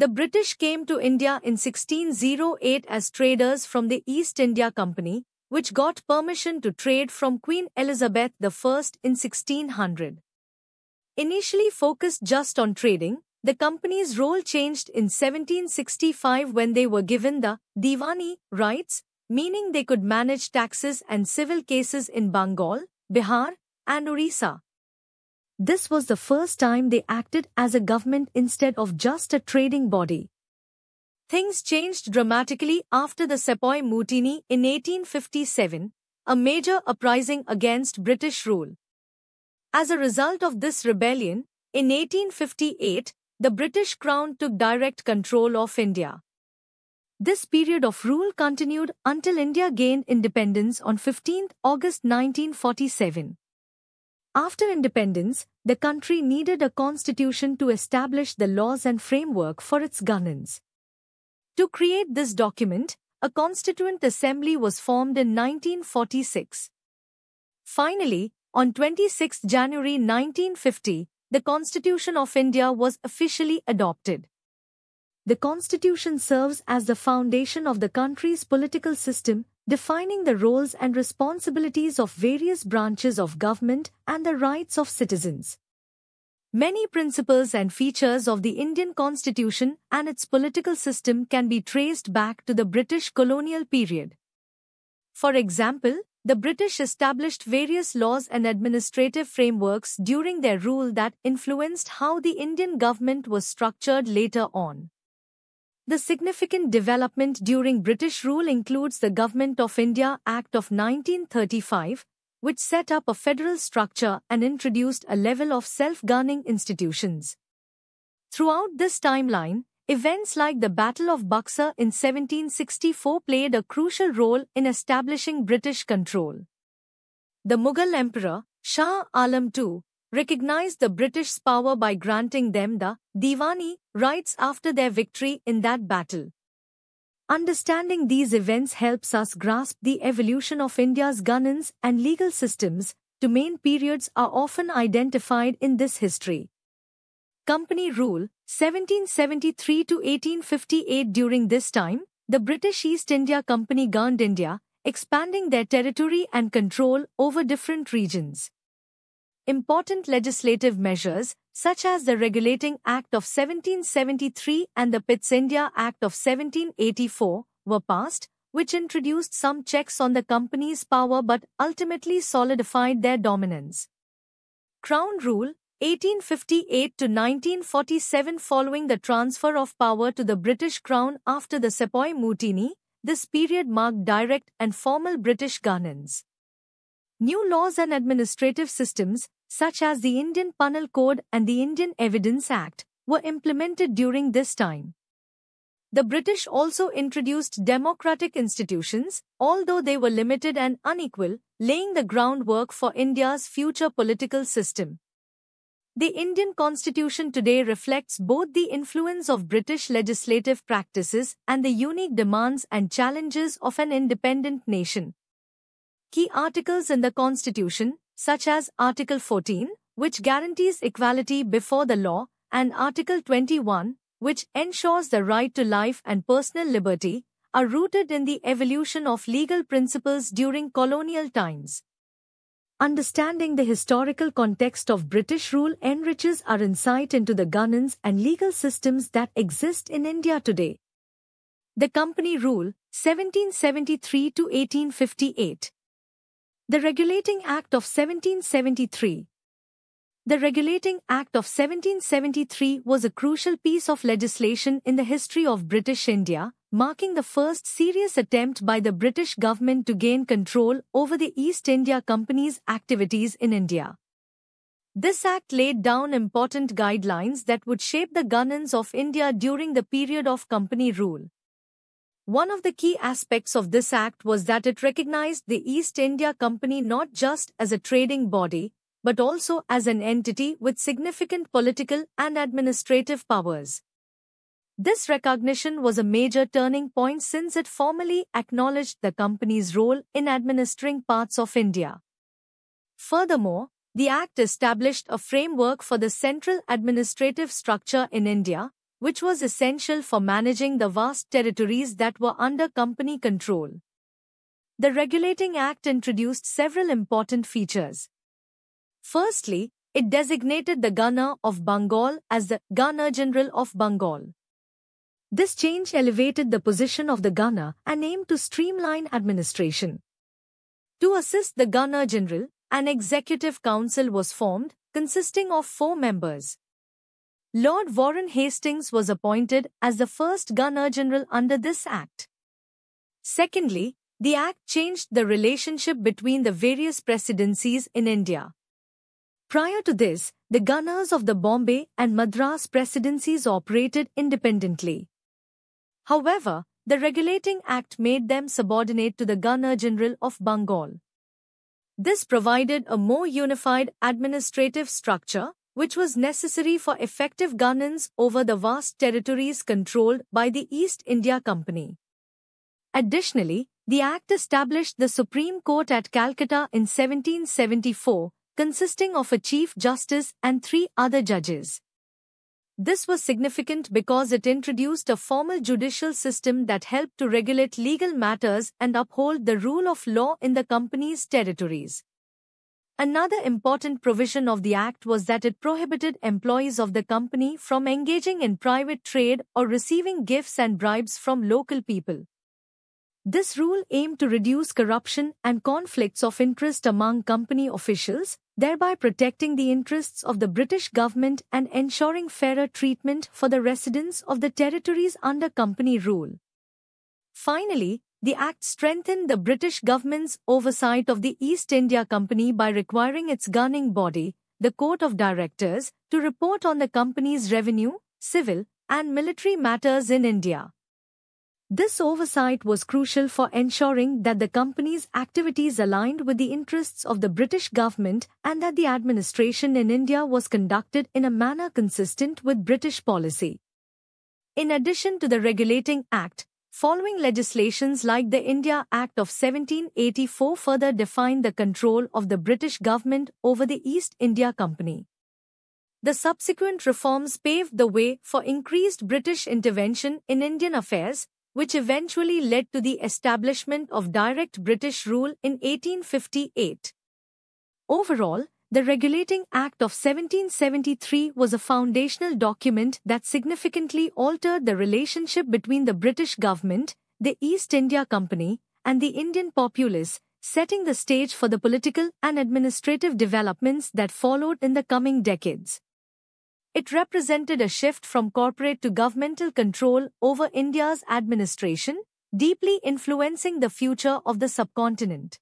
The British came to India in 1608 as traders from the East India Company, which got permission to trade from Queen Elizabeth I in 1600. Initially focused just on trading, the company's role changed in 1765 when they were given the Diwani rights, meaning they could manage taxes and civil cases in Bengal, Bihar, and Orissa. This was the first time they acted as a government instead of just a trading body. Things changed dramatically after the Sepoy Mutiny in 1857, a major uprising against British rule. As a result of this rebellion, in 1858, the British Crown took direct control of India. This period of rule continued until India gained independence on 15 August 1947. After independence, the country needed a constitution to establish the laws and framework for its governance. To create this document, a constituent assembly was formed in 1946. Finally, on 26 January 1950, the Constitution of India was officially adopted. The constitution serves as the foundation of the country's political system defining the roles and responsibilities of various branches of government and the rights of citizens. Many principles and features of the Indian constitution and its political system can be traced back to the British colonial period. For example, the British established various laws and administrative frameworks during their rule that influenced how the Indian government was structured later on. The significant development during British rule includes the Government of India Act of 1935, which set up a federal structure and introduced a level of self-governing institutions. Throughout this timeline, events like the Battle of Buxar in 1764 played a crucial role in establishing British control. The Mughal Emperor, Shah Alam II, recognized the British power by granting them the Diwani rights after their victory in that battle. Understanding these events helps us grasp the evolution of India's governance and legal systems. Two main periods are often identified in this history. Company Rule, 1773 to 1858 During this time, the British East India Company governed India, expanding their territory and control over different regions. Important legislative measures, such as the Regulating Act of 1773 and the Pits India Act of 1784, were passed, which introduced some checks on the company's power but ultimately solidified their dominance. Crown Rule 1858 to 1947 following the transfer of power to the British Crown after the Sepoy Mutiny, this period marked direct and formal British governance. New laws and administrative systems, such as the Indian Penal Code and the Indian Evidence Act, were implemented during this time. The British also introduced democratic institutions, although they were limited and unequal, laying the groundwork for India's future political system. The Indian constitution today reflects both the influence of British legislative practices and the unique demands and challenges of an independent nation. Key articles in the constitution such as Article 14, which guarantees equality before the law, and Article 21, which ensures the right to life and personal liberty, are rooted in the evolution of legal principles during colonial times. Understanding the historical context of British rule enriches our insight into the governance and legal systems that exist in India today. The Company Rule, 1773 to 1858. The Regulating Act of 1773 The Regulating Act of 1773 was a crucial piece of legislation in the history of British India, marking the first serious attempt by the British government to gain control over the East India Company's activities in India. This act laid down important guidelines that would shape the governance of India during the period of company rule. One of the key aspects of this act was that it recognized the East India Company not just as a trading body, but also as an entity with significant political and administrative powers. This recognition was a major turning point since it formally acknowledged the company's role in administering parts of India. Furthermore, the Act established a framework for the central administrative structure in India, which was essential for managing the vast territories that were under company control. The Regulating Act introduced several important features. Firstly, it designated the gunner of Bengal as the gunner General of Bengal. This change elevated the position of the gunner and aimed to streamline administration. To assist the gunner General, an Executive Council was formed, consisting of four members. Lord Warren Hastings was appointed as the first Gunner General under this Act. Secondly, the Act changed the relationship between the various presidencies in India. Prior to this, the Gunners of the Bombay and Madras presidencies operated independently. However, the Regulating Act made them subordinate to the Gunner General of Bengal. This provided a more unified administrative structure which was necessary for effective governance over the vast territories controlled by the East India Company. Additionally, the Act established the Supreme Court at Calcutta in 1774, consisting of a Chief Justice and three other judges. This was significant because it introduced a formal judicial system that helped to regulate legal matters and uphold the rule of law in the company's territories. Another important provision of the Act was that it prohibited employees of the company from engaging in private trade or receiving gifts and bribes from local people. This rule aimed to reduce corruption and conflicts of interest among company officials, thereby protecting the interests of the British government and ensuring fairer treatment for the residents of the territories under company rule. Finally, the Act strengthened the British government's oversight of the East India Company by requiring its governing body, the Court of Directors, to report on the company's revenue, civil, and military matters in India. This oversight was crucial for ensuring that the company's activities aligned with the interests of the British government and that the administration in India was conducted in a manner consistent with British policy. In addition to the Regulating Act, Following legislations like the India Act of 1784 further defined the control of the British government over the East India Company. The subsequent reforms paved the way for increased British intervention in Indian affairs, which eventually led to the establishment of direct British rule in 1858. Overall, the Regulating Act of 1773 was a foundational document that significantly altered the relationship between the British government, the East India Company, and the Indian populace, setting the stage for the political and administrative developments that followed in the coming decades. It represented a shift from corporate to governmental control over India's administration, deeply influencing the future of the subcontinent.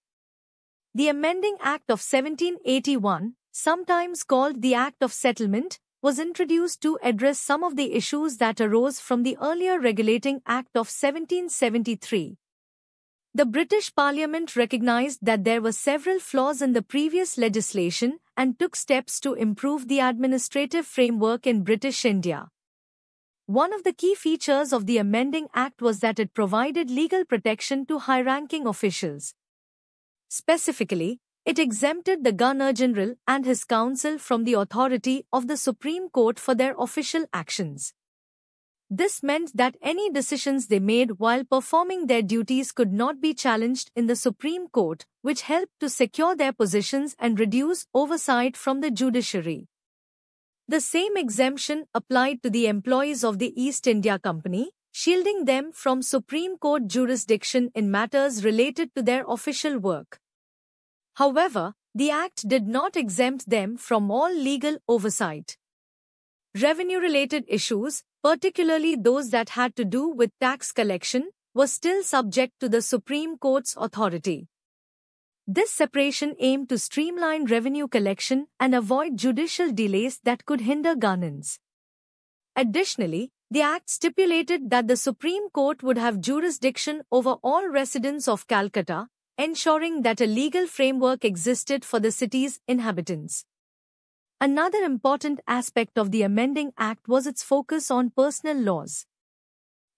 The amending Act of 1781, sometimes called the Act of Settlement, was introduced to address some of the issues that arose from the earlier Regulating Act of 1773. The British Parliament recognized that there were several flaws in the previous legislation and took steps to improve the administrative framework in British India. One of the key features of the amending act was that it provided legal protection to high-ranking officials, Specifically, it exempted the Governor General and his Council from the authority of the Supreme Court for their official actions. This meant that any decisions they made while performing their duties could not be challenged in the Supreme Court, which helped to secure their positions and reduce oversight from the judiciary. The same exemption applied to the employees of the East India Company, shielding them from Supreme Court jurisdiction in matters related to their official work. However, the Act did not exempt them from all legal oversight. Revenue-related issues, particularly those that had to do with tax collection, were still subject to the Supreme Court's authority. This separation aimed to streamline revenue collection and avoid judicial delays that could hinder governance. Additionally, the Act stipulated that the Supreme Court would have jurisdiction over all residents of Calcutta, ensuring that a legal framework existed for the city's inhabitants. Another important aspect of the amending act was its focus on personal laws.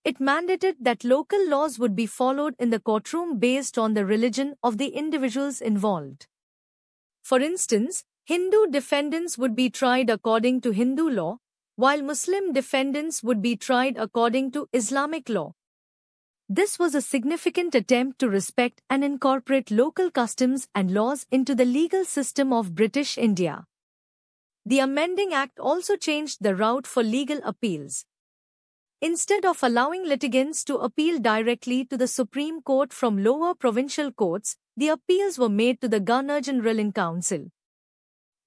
It mandated that local laws would be followed in the courtroom based on the religion of the individuals involved. For instance, Hindu defendants would be tried according to Hindu law, while Muslim defendants would be tried according to Islamic law. This was a significant attempt to respect and incorporate local customs and laws into the legal system of British India. The Amending Act also changed the route for legal appeals. Instead of allowing litigants to appeal directly to the Supreme Court from lower provincial courts, the appeals were made to the Governor General in Council.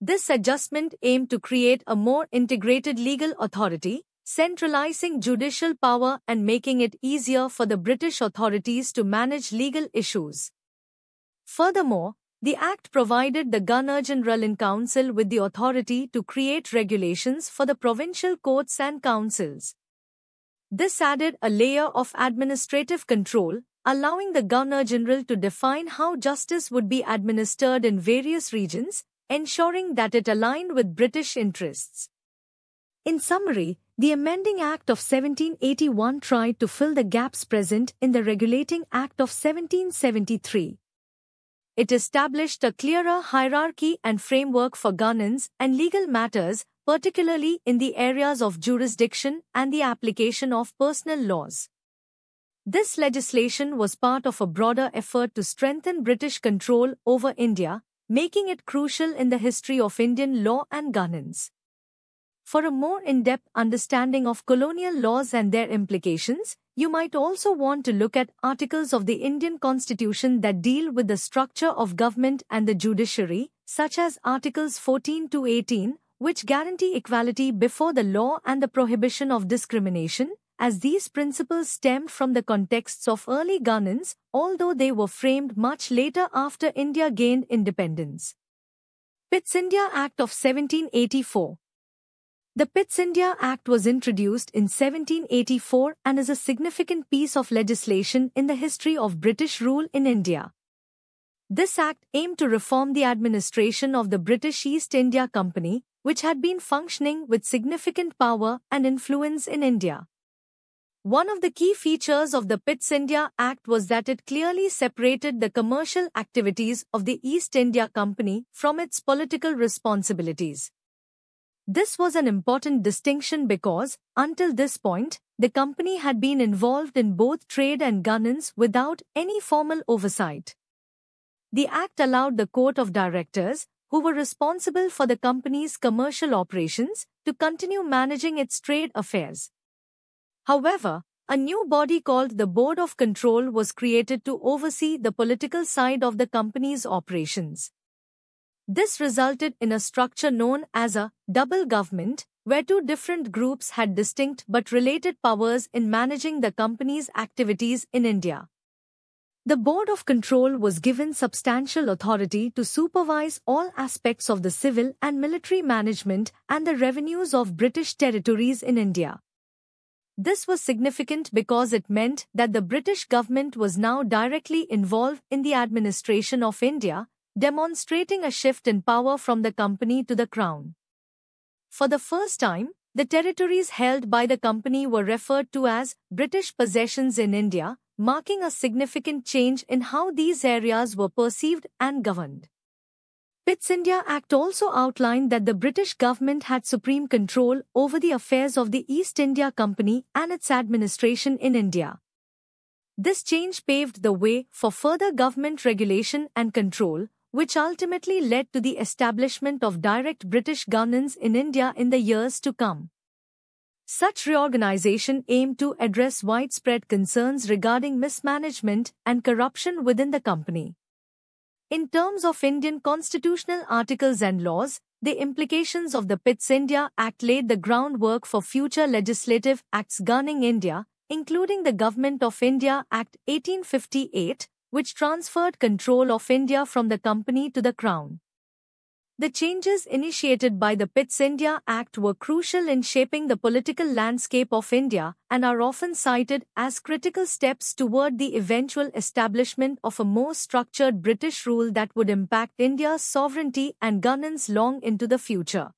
This adjustment aimed to create a more integrated legal authority, centralizing judicial power and making it easier for the British authorities to manage legal issues. Furthermore, the Act provided the Governor General in Council with the authority to create regulations for the provincial courts and councils. This added a layer of administrative control, allowing the Governor General to define how justice would be administered in various regions, ensuring that it aligned with British interests. In summary, the Amending Act of 1781 tried to fill the gaps present in the Regulating Act of 1773. It established a clearer hierarchy and framework for governance and legal matters, particularly in the areas of jurisdiction and the application of personal laws. This legislation was part of a broader effort to strengthen British control over India, making it crucial in the history of Indian law and governance. For a more in-depth understanding of colonial laws and their implications, you might also want to look at articles of the Indian Constitution that deal with the structure of government and the judiciary, such as Articles 14 to 18, which guarantee equality before the law and the prohibition of discrimination, as these principles stemmed from the contexts of early governance, although they were framed much later after India gained independence. Pitts India Act of 1784 The Pitts India Act was introduced in 1784 and is a significant piece of legislation in the history of British rule in India. This act aimed to reform the administration of the British East India Company, which had been functioning with significant power and influence in India. One of the key features of the Pitts India Act was that it clearly separated the commercial activities of the East India Company from its political responsibilities. This was an important distinction because, until this point, the company had been involved in both trade and governance without any formal oversight. The Act allowed the Court of Directors, who were responsible for the company's commercial operations, to continue managing its trade affairs. However, a new body called the Board of Control was created to oversee the political side of the company's operations. This resulted in a structure known as a double government, where two different groups had distinct but related powers in managing the company's activities in India. The Board of Control was given substantial authority to supervise all aspects of the civil and military management and the revenues of British territories in India. This was significant because it meant that the British government was now directly involved in the administration of India, demonstrating a shift in power from the company to the crown. For the first time, the territories held by the company were referred to as British possessions in India, marking a significant change in how these areas were perceived and governed. Pitt's India Act also outlined that the British government had supreme control over the affairs of the East India Company and its administration in India. This change paved the way for further government regulation and control, which ultimately led to the establishment of direct British governance in India in the years to come. Such reorganization aimed to address widespread concerns regarding mismanagement and corruption within the company. In terms of Indian constitutional articles and laws, the implications of the Pits India Act laid the groundwork for future legislative acts governing India, including the Government of India Act 1858, which transferred control of India from the company to the Crown. The changes initiated by the Pitts India Act were crucial in shaping the political landscape of India and are often cited as critical steps toward the eventual establishment of a more structured British rule that would impact India's sovereignty and governance long into the future.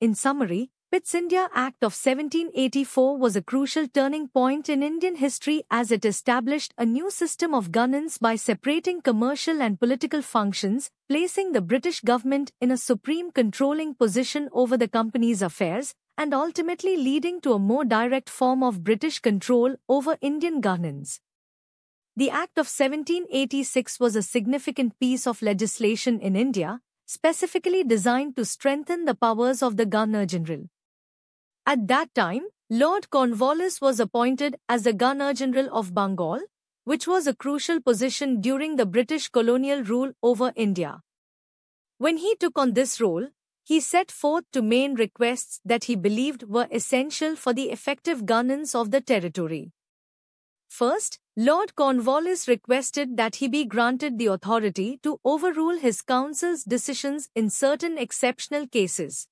In summary, Pitts India Act of 1784 was a crucial turning point in Indian history as it established a new system of governance by separating commercial and political functions, placing the British government in a supreme controlling position over the company's affairs, and ultimately leading to a more direct form of British control over Indian governance. The Act of 1786 was a significant piece of legislation in India, specifically designed to strengthen the powers of the Governor General. At that time, Lord Cornwallis was appointed as the Governor General of Bengal, which was a crucial position during the British colonial rule over India. When he took on this role, he set forth two main requests that he believed were essential for the effective governance of the territory. First, Lord Cornwallis requested that he be granted the authority to overrule his council's decisions in certain exceptional cases.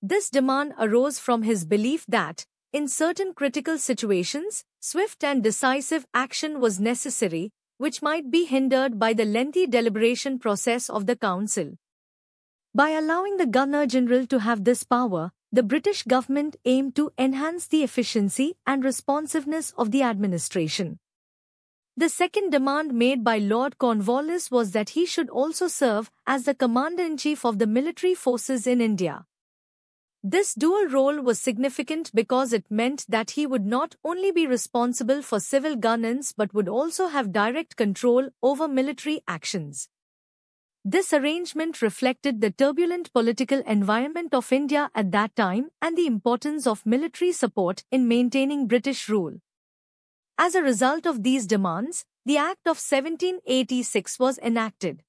This demand arose from his belief that, in certain critical situations, swift and decisive action was necessary, which might be hindered by the lengthy deliberation process of the Council. By allowing the Governor General to have this power, the British government aimed to enhance the efficiency and responsiveness of the administration. The second demand made by Lord Cornwallis was that he should also serve as the Commander-in-Chief of the military forces in India. This dual role was significant because it meant that he would not only be responsible for civil governance but would also have direct control over military actions. This arrangement reflected the turbulent political environment of India at that time and the importance of military support in maintaining British rule. As a result of these demands, the Act of 1786 was enacted.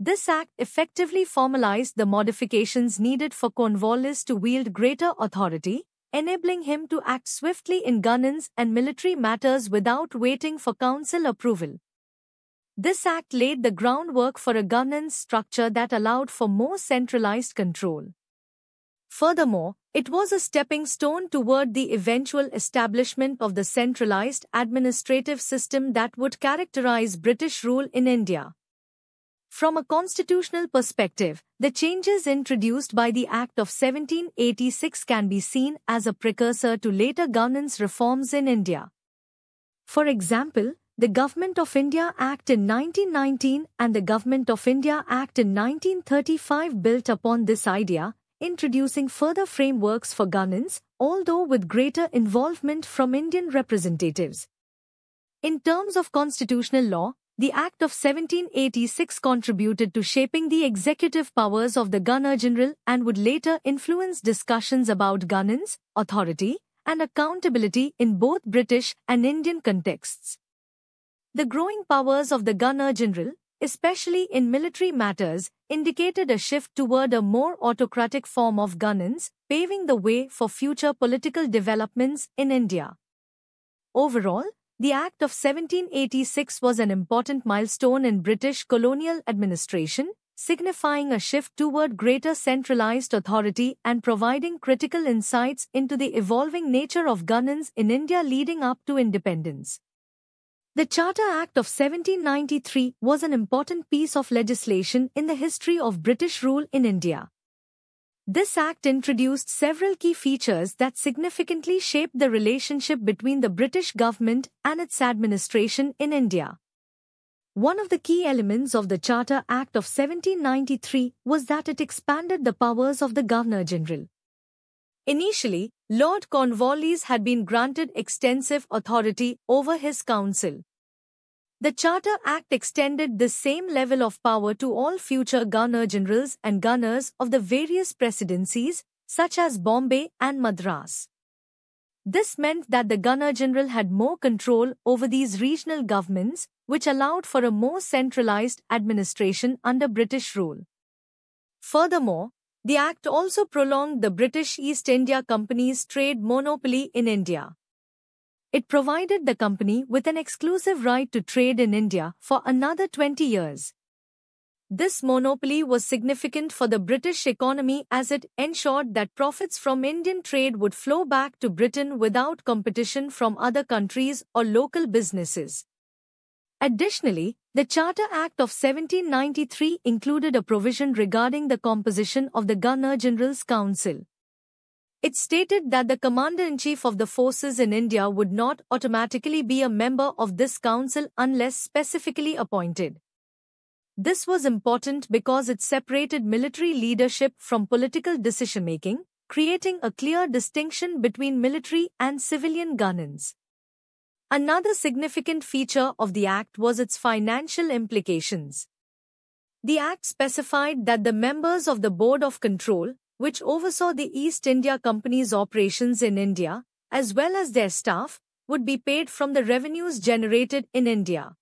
This act effectively formalized the modifications needed for Cornwallis to wield greater authority, enabling him to act swiftly in governance and military matters without waiting for council approval. This act laid the groundwork for a governance structure that allowed for more centralized control. Furthermore, it was a stepping stone toward the eventual establishment of the centralized administrative system that would characterize British rule in India. From a constitutional perspective, the changes introduced by the Act of 1786 can be seen as a precursor to later governance reforms in India. For example, the Government of India Act in 1919 and the Government of India Act in 1935 built upon this idea, introducing further frameworks for governance, although with greater involvement from Indian representatives. In terms of constitutional law, the Act of 1786 contributed to shaping the executive powers of the Governor General and would later influence discussions about gunnins, authority, and accountability in both British and Indian contexts. The growing powers of the Governor General, especially in military matters, indicated a shift toward a more autocratic form of governance, paving the way for future political developments in India. Overall, the Act of 1786 was an important milestone in British colonial administration, signifying a shift toward greater centralized authority and providing critical insights into the evolving nature of governance in India leading up to independence. The Charter Act of 1793 was an important piece of legislation in the history of British rule in India. This act introduced several key features that significantly shaped the relationship between the British government and its administration in India. One of the key elements of the Charter Act of 1793 was that it expanded the powers of the Governor-General. Initially, Lord Cornwallis had been granted extensive authority over his council. The Charter Act extended this same level of power to all future Governor Generals and Governors of the various presidencies, such as Bombay and Madras. This meant that the Governor General had more control over these regional governments, which allowed for a more centralized administration under British rule. Furthermore, the Act also prolonged the British East India Company's trade monopoly in India. It provided the company with an exclusive right to trade in India for another 20 years. This monopoly was significant for the British economy as it ensured that profits from Indian trade would flow back to Britain without competition from other countries or local businesses. Additionally, the Charter Act of 1793 included a provision regarding the composition of the Governor General's Council. It stated that the Commander-in-Chief of the forces in India would not automatically be a member of this council unless specifically appointed. This was important because it separated military leadership from political decision-making, creating a clear distinction between military and civilian governance. Another significant feature of the Act was its financial implications. The Act specified that the members of the Board of Control, which oversaw the East India Company's operations in India, as well as their staff, would be paid from the revenues generated in India.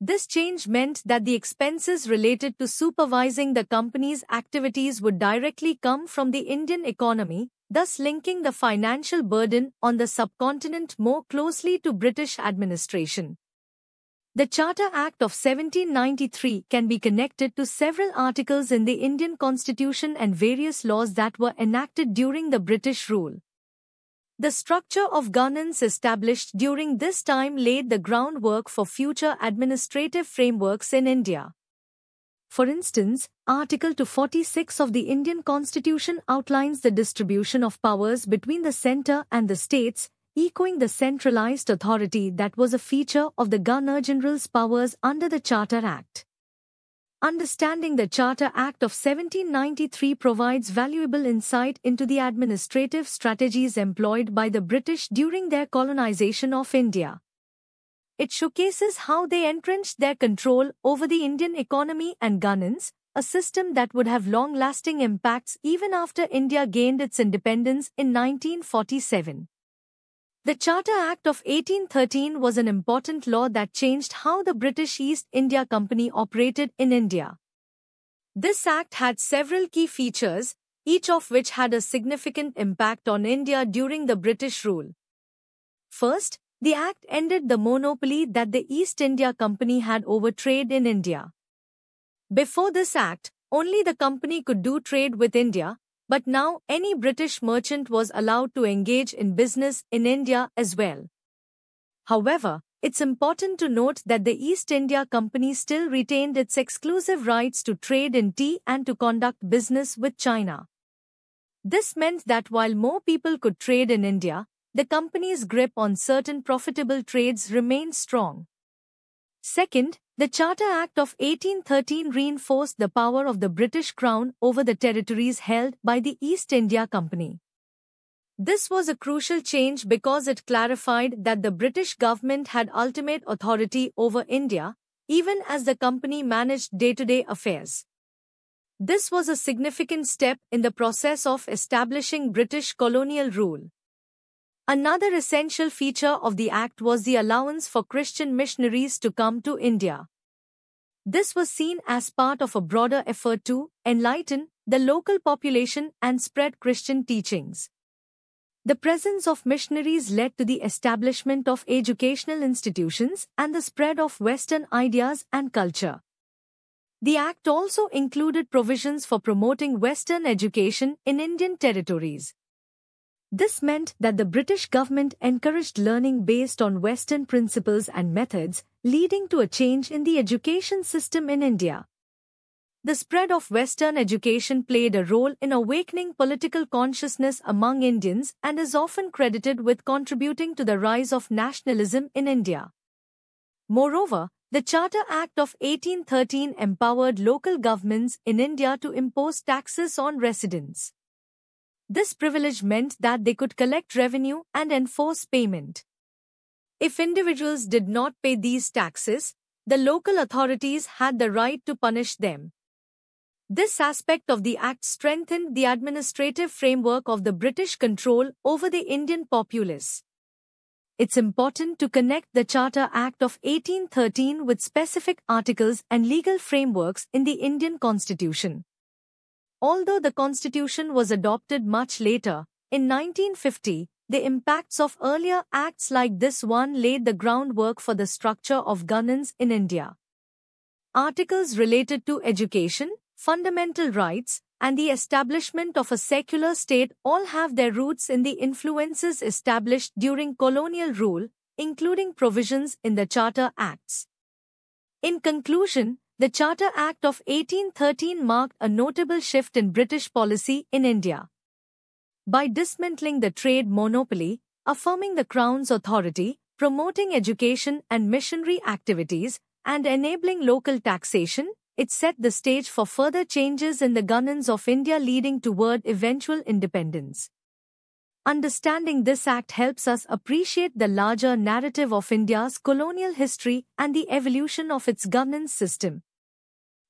This change meant that the expenses related to supervising the company's activities would directly come from the Indian economy, thus linking the financial burden on the subcontinent more closely to British administration. The Charter Act of 1793 can be connected to several articles in the Indian Constitution and various laws that were enacted during the British rule. The structure of governance established during this time laid the groundwork for future administrative frameworks in India. For instance, Article 246 of the Indian Constitution outlines the distribution of powers between the centre and the states, echoing the centralized authority that was a feature of the Governor General's powers under the Charter Act. Understanding the Charter Act of 1793 provides valuable insight into the administrative strategies employed by the British during their colonization of India. It showcases how they entrenched their control over the Indian economy and governance, a system that would have long-lasting impacts even after India gained its independence in 1947. The Charter Act of 1813 was an important law that changed how the British East India Company operated in India. This act had several key features, each of which had a significant impact on India during the British rule. First, the act ended the monopoly that the East India Company had over trade in India. Before this act, only the company could do trade with India, but now any British merchant was allowed to engage in business in India as well. However, it's important to note that the East India Company still retained its exclusive rights to trade in tea and to conduct business with China. This meant that while more people could trade in India, the company's grip on certain profitable trades remained strong. Second, the Charter Act of 1813 reinforced the power of the British Crown over the territories held by the East India Company. This was a crucial change because it clarified that the British government had ultimate authority over India, even as the company managed day to day affairs. This was a significant step in the process of establishing British colonial rule. Another essential feature of the act was the allowance for Christian missionaries to come to India. This was seen as part of a broader effort to enlighten the local population and spread Christian teachings. The presence of missionaries led to the establishment of educational institutions and the spread of Western ideas and culture. The Act also included provisions for promoting Western education in Indian territories. This meant that the British government encouraged learning based on Western principles and methods, leading to a change in the education system in India. The spread of Western education played a role in awakening political consciousness among Indians and is often credited with contributing to the rise of nationalism in India. Moreover, the Charter Act of 1813 empowered local governments in India to impose taxes on residents. This privilege meant that they could collect revenue and enforce payment. If individuals did not pay these taxes, the local authorities had the right to punish them. This aspect of the Act strengthened the administrative framework of the British control over the Indian populace. It's important to connect the Charter Act of 1813 with specific articles and legal frameworks in the Indian Constitution. Although the constitution was adopted much later, in 1950, the impacts of earlier acts like this one laid the groundwork for the structure of governance in India. Articles related to education, fundamental rights, and the establishment of a secular state all have their roots in the influences established during colonial rule, including provisions in the Charter Acts. In conclusion, the Charter Act of 1813 marked a notable shift in British policy in India. By dismantling the trade monopoly, affirming the Crown's authority, promoting education and missionary activities, and enabling local taxation, it set the stage for further changes in the governance of India leading toward eventual independence. Understanding this act helps us appreciate the larger narrative of India's colonial history and the evolution of its governance system.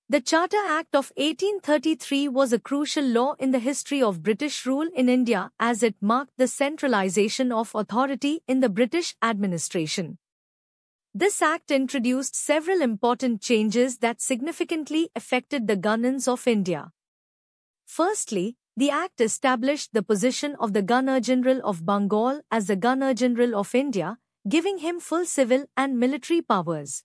The Charter Act of 1833 was a crucial law in the history of British rule in India as it marked the centralization of authority in the British administration. This act introduced several important changes that significantly affected the governance of India. Firstly, the act established the position of the Governor General of Bengal as the Governor General of India, giving him full civil and military powers.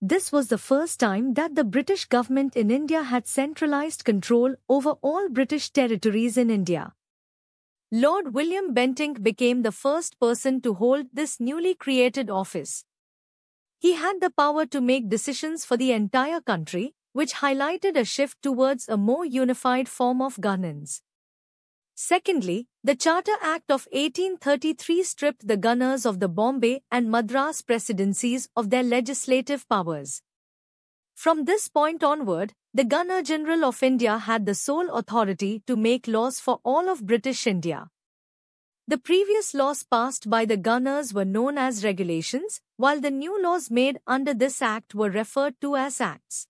This was the first time that the British government in India had centralized control over all British territories in India. Lord William Bentinck became the first person to hold this newly created office. He had the power to make decisions for the entire country, which highlighted a shift towards a more unified form of governance. Secondly, the Charter Act of 1833 stripped the gunners of the Bombay and Madras presidencies of their legislative powers. From this point onward, the Gunner General of India had the sole authority to make laws for all of British India. The previous laws passed by the Gunners were known as regulations, while the new laws made under this act were referred to as acts.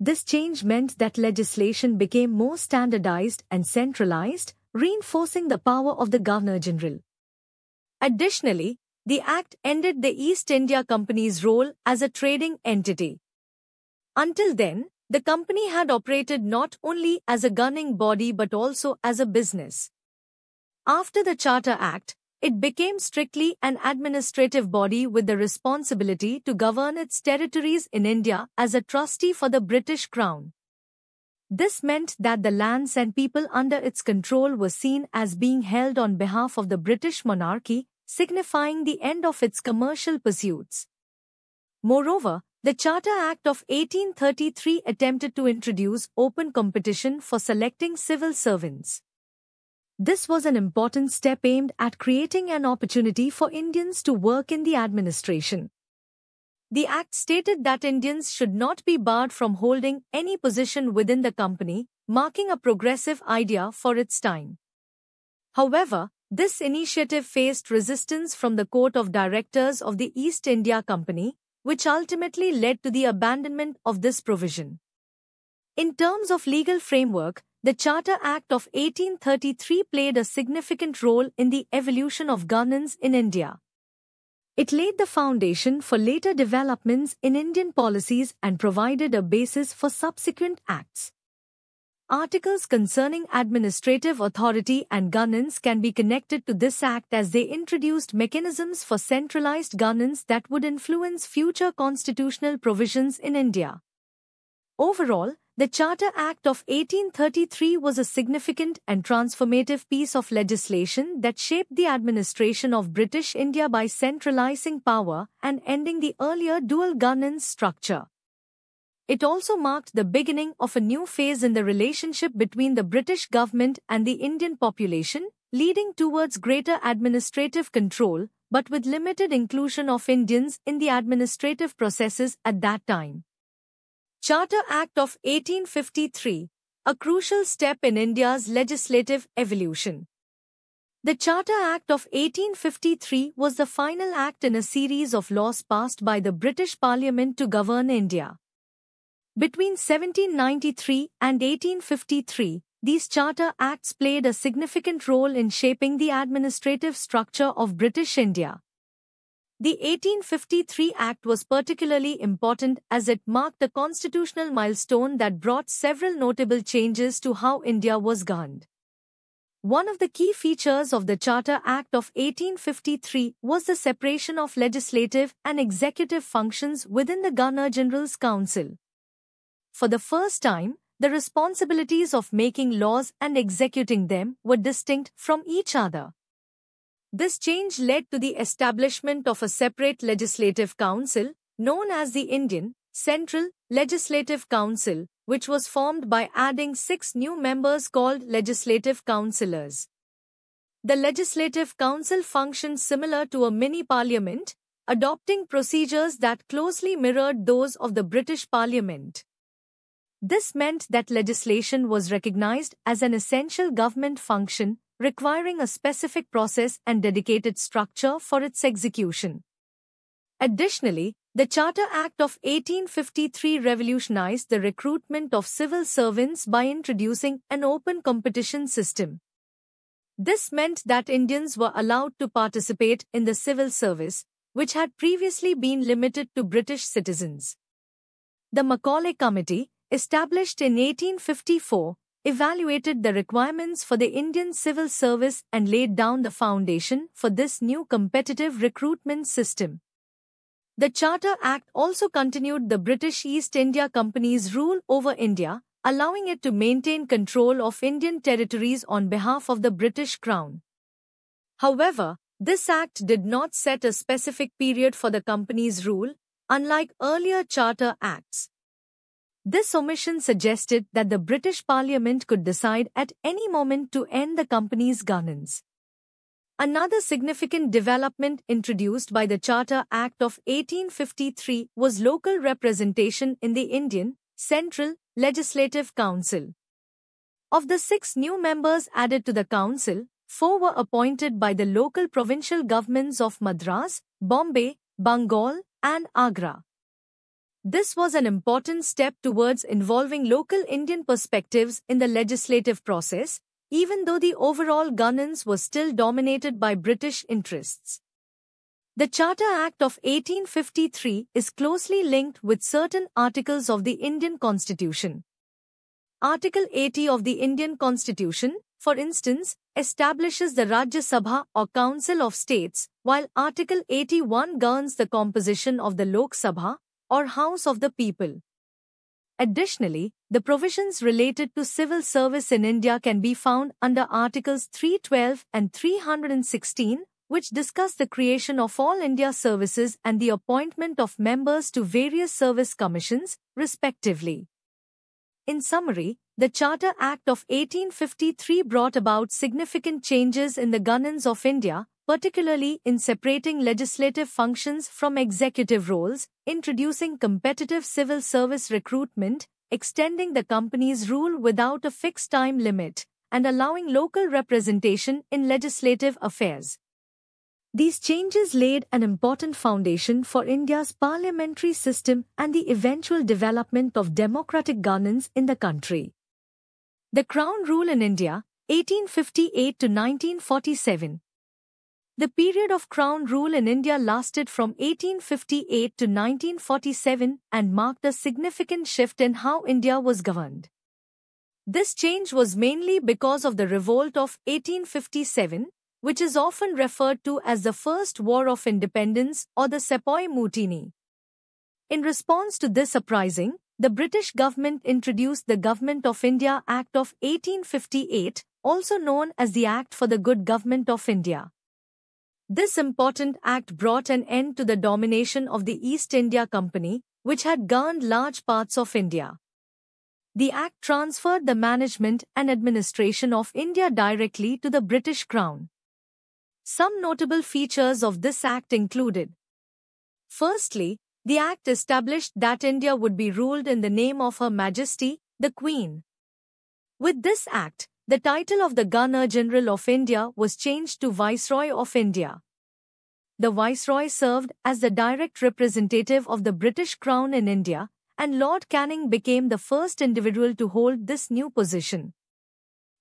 This change meant that legislation became more standardized and centralized, reinforcing the power of the Governor-General. Additionally, the Act ended the East India Company's role as a trading entity. Until then, the company had operated not only as a governing body but also as a business. After the Charter Act, it became strictly an administrative body with the responsibility to govern its territories in India as a trustee for the British Crown. This meant that the lands and people under its control were seen as being held on behalf of the British monarchy, signifying the end of its commercial pursuits. Moreover, the Charter Act of 1833 attempted to introduce open competition for selecting civil servants. This was an important step aimed at creating an opportunity for Indians to work in the administration. The Act stated that Indians should not be barred from holding any position within the company, marking a progressive idea for its time. However, this initiative faced resistance from the Court of Directors of the East India Company, which ultimately led to the abandonment of this provision. In terms of legal framework, the Charter Act of 1833 played a significant role in the evolution of governance in India. It laid the foundation for later developments in Indian policies and provided a basis for subsequent acts. Articles concerning administrative authority and governance can be connected to this act as they introduced mechanisms for centralized governance that would influence future constitutional provisions in India. Overall, the Charter Act of 1833 was a significant and transformative piece of legislation that shaped the administration of British India by centralizing power and ending the earlier dual governance structure. It also marked the beginning of a new phase in the relationship between the British government and the Indian population, leading towards greater administrative control, but with limited inclusion of Indians in the administrative processes at that time. Charter Act of 1853, a crucial step in India's legislative evolution. The Charter Act of 1853 was the final act in a series of laws passed by the British Parliament to govern India. Between 1793 and 1853, these Charter Acts played a significant role in shaping the administrative structure of British India. The 1853 Act was particularly important as it marked a constitutional milestone that brought several notable changes to how India was governed. One of the key features of the Charter Act of 1853 was the separation of legislative and executive functions within the Governor General's Council. For the first time, the responsibilities of making laws and executing them were distinct from each other. This change led to the establishment of a separate legislative council, known as the Indian Central Legislative Council, which was formed by adding six new members called legislative councillors. The Legislative Council functioned similar to a mini parliament, adopting procedures that closely mirrored those of the British Parliament. This meant that legislation was recognized as an essential government function requiring a specific process and dedicated structure for its execution. Additionally, the Charter Act of 1853 revolutionized the recruitment of civil servants by introducing an open competition system. This meant that Indians were allowed to participate in the civil service, which had previously been limited to British citizens. The Macaulay Committee, established in 1854, evaluated the requirements for the Indian civil service and laid down the foundation for this new competitive recruitment system. The Charter Act also continued the British East India Company's rule over India, allowing it to maintain control of Indian territories on behalf of the British Crown. However, this act did not set a specific period for the company's rule, unlike earlier charter acts. This omission suggested that the British Parliament could decide at any moment to end the company's governance. Another significant development introduced by the Charter Act of 1853 was local representation in the Indian, Central, Legislative Council. Of the six new members added to the council, four were appointed by the local provincial governments of Madras, Bombay, Bengal, and Agra. This was an important step towards involving local Indian perspectives in the legislative process, even though the overall governance was still dominated by British interests. The Charter Act of 1853 is closely linked with certain articles of the Indian Constitution. Article 80 of the Indian Constitution, for instance, establishes the Rajya Sabha or Council of States, while Article 81 governs the composition of the Lok Sabha, or house of the people. Additionally, the provisions related to civil service in India can be found under Articles 312 and 316, which discuss the creation of all India services and the appointment of members to various service commissions, respectively. In summary, the Charter Act of 1853 brought about significant changes in the governance of India, particularly in separating legislative functions from executive roles, introducing competitive civil service recruitment, extending the company's rule without a fixed time limit, and allowing local representation in legislative affairs. These changes laid an important foundation for India's parliamentary system and the eventual development of democratic governance in the country. The Crown Rule in India, 1858 to 1947, the period of crown rule in India lasted from 1858 to 1947 and marked a significant shift in how India was governed. This change was mainly because of the revolt of 1857, which is often referred to as the First War of Independence or the Sepoy Mutiny. In response to this uprising, the British government introduced the Government of India Act of 1858, also known as the Act for the Good Government of India. This important act brought an end to the domination of the East India Company, which had governed large parts of India. The act transferred the management and administration of India directly to the British Crown. Some notable features of this act included Firstly, the act established that India would be ruled in the name of Her Majesty, the Queen. With this act, the title of the Governor General of India was changed to Viceroy of India. The Viceroy served as the direct representative of the British Crown in India, and Lord Canning became the first individual to hold this new position.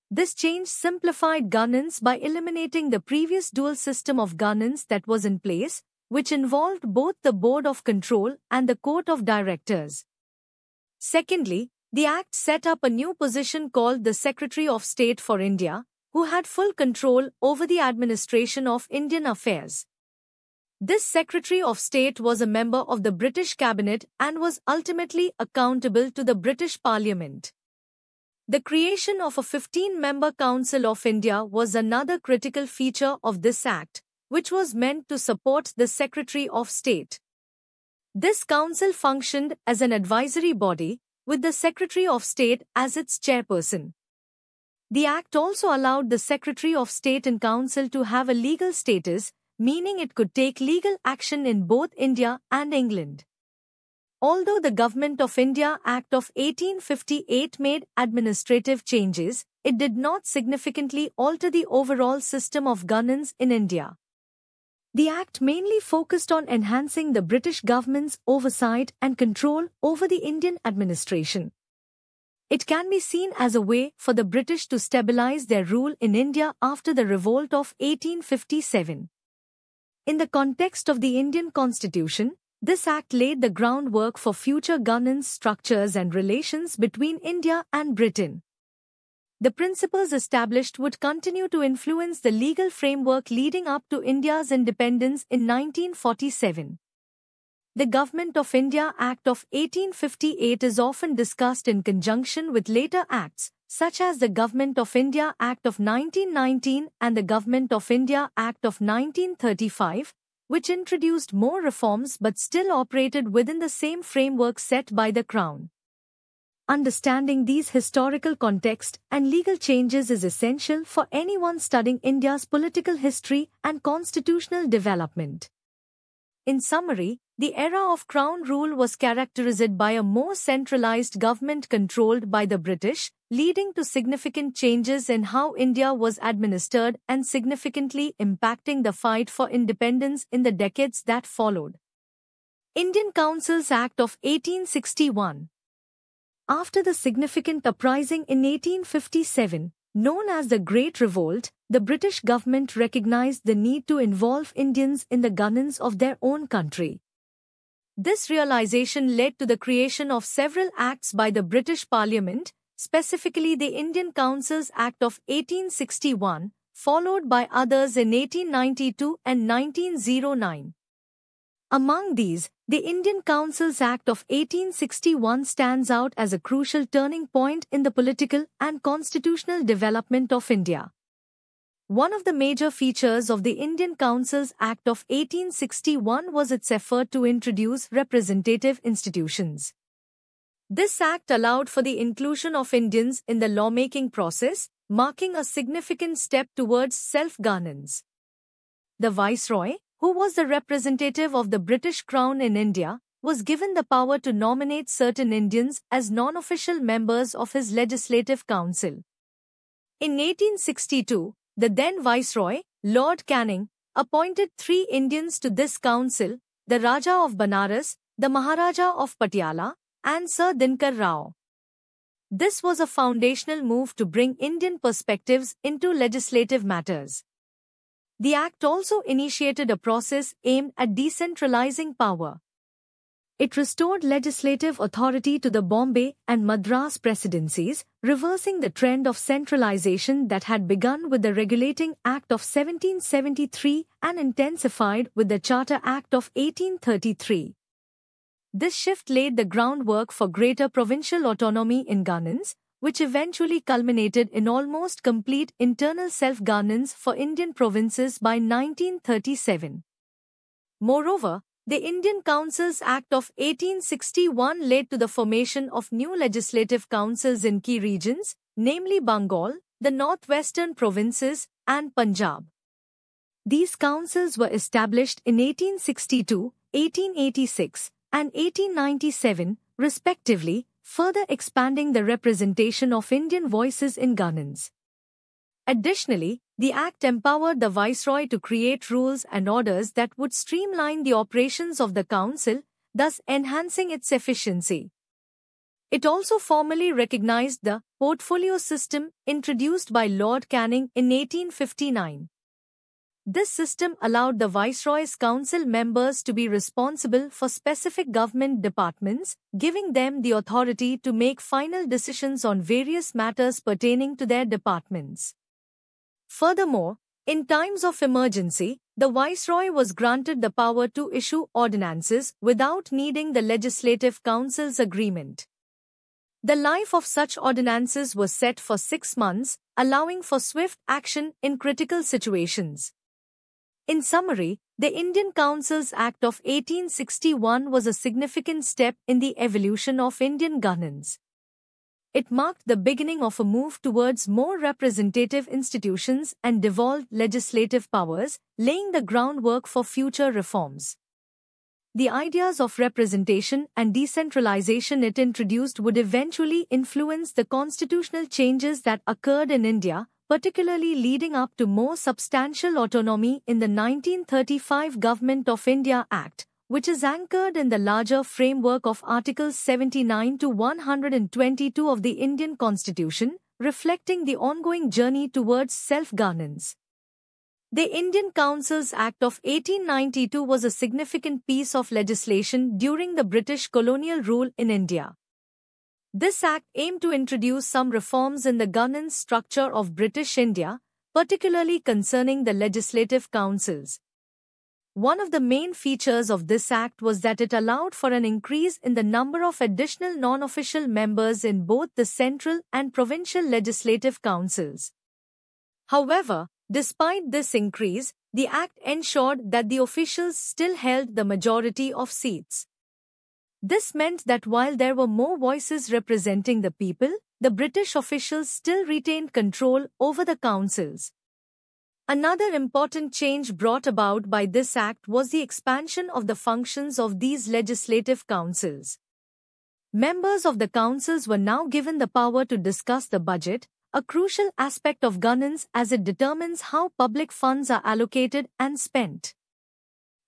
This change simplified governance by eliminating the previous dual system of governance that was in place, which involved both the Board of Control and the Court of Directors. Secondly, the Act set up a new position called the Secretary of State for India, who had full control over the administration of Indian affairs. This Secretary of State was a member of the British cabinet and was ultimately accountable to the British Parliament. The creation of a 15-member Council of India was another critical feature of this Act, which was meant to support the Secretary of State. This council functioned as an advisory body, with the Secretary of State as its chairperson. The Act also allowed the Secretary of State and Council to have a legal status, meaning it could take legal action in both India and England. Although the Government of India Act of 1858 made administrative changes, it did not significantly alter the overall system of governance in India. The Act mainly focused on enhancing the British government's oversight and control over the Indian administration. It can be seen as a way for the British to stabilize their rule in India after the revolt of 1857. In the context of the Indian constitution, this act laid the groundwork for future governance structures and relations between India and Britain the principles established would continue to influence the legal framework leading up to India's independence in 1947. The Government of India Act of 1858 is often discussed in conjunction with later acts, such as the Government of India Act of 1919 and the Government of India Act of 1935, which introduced more reforms but still operated within the same framework set by the Crown. Understanding these historical context and legal changes is essential for anyone studying India's political history and constitutional development. In summary, the era of Crown rule was characterized by a more centralized government controlled by the British, leading to significant changes in how India was administered and significantly impacting the fight for independence in the decades that followed. Indian Councils Act of 1861 after the significant uprising in 1857, known as the Great Revolt, the British government recognized the need to involve Indians in the governance of their own country. This realization led to the creation of several acts by the British Parliament, specifically the Indian Councils Act of 1861, followed by others in 1892 and 1909. Among these, the Indian Councils Act of 1861 stands out as a crucial turning point in the political and constitutional development of India. One of the major features of the Indian Councils Act of 1861 was its effort to introduce representative institutions. This act allowed for the inclusion of Indians in the lawmaking process, marking a significant step towards self-governance. The Viceroy, who was the representative of the British Crown in India, was given the power to nominate certain Indians as non-official members of his Legislative Council. In 1862, the then Viceroy, Lord Canning, appointed three Indians to this council, the Raja of Banaras, the Maharaja of Patiala, and Sir Dinkar Rao. This was a foundational move to bring Indian perspectives into legislative matters. The Act also initiated a process aimed at decentralizing power. It restored legislative authority to the Bombay and Madras presidencies, reversing the trend of centralization that had begun with the Regulating Act of 1773 and intensified with the Charter Act of 1833. This shift laid the groundwork for greater provincial autonomy in governance, which eventually culminated in almost complete internal self-governance for Indian provinces by 1937. Moreover, the Indian Councils Act of 1861 led to the formation of new legislative councils in key regions, namely Bengal, the northwestern provinces, and Punjab. These councils were established in 1862, 1886, and 1897, respectively, further expanding the representation of Indian voices in governance. Additionally, the Act empowered the Viceroy to create rules and orders that would streamline the operations of the Council, thus enhancing its efficiency. It also formally recognized the portfolio system introduced by Lord Canning in 1859. This system allowed the Viceroy's Council members to be responsible for specific government departments, giving them the authority to make final decisions on various matters pertaining to their departments. Furthermore, in times of emergency, the Viceroy was granted the power to issue ordinances without needing the Legislative Council's agreement. The life of such ordinances was set for six months, allowing for swift action in critical situations. In summary, the Indian Councils Act of 1861 was a significant step in the evolution of Indian governance. It marked the beginning of a move towards more representative institutions and devolved legislative powers, laying the groundwork for future reforms. The ideas of representation and decentralization it introduced would eventually influence the constitutional changes that occurred in India, particularly leading up to more substantial autonomy in the 1935 Government of India Act, which is anchored in the larger framework of Articles 79 to 122 of the Indian Constitution, reflecting the ongoing journey towards self-governance. The Indian Councils Act of 1892 was a significant piece of legislation during the British colonial rule in India. This act aimed to introduce some reforms in the governance structure of British India, particularly concerning the legislative councils. One of the main features of this act was that it allowed for an increase in the number of additional non-official members in both the central and provincial legislative councils. However, despite this increase, the act ensured that the officials still held the majority of seats. This meant that while there were more voices representing the people, the British officials still retained control over the councils. Another important change brought about by this act was the expansion of the functions of these legislative councils. Members of the councils were now given the power to discuss the budget, a crucial aspect of governance as it determines how public funds are allocated and spent.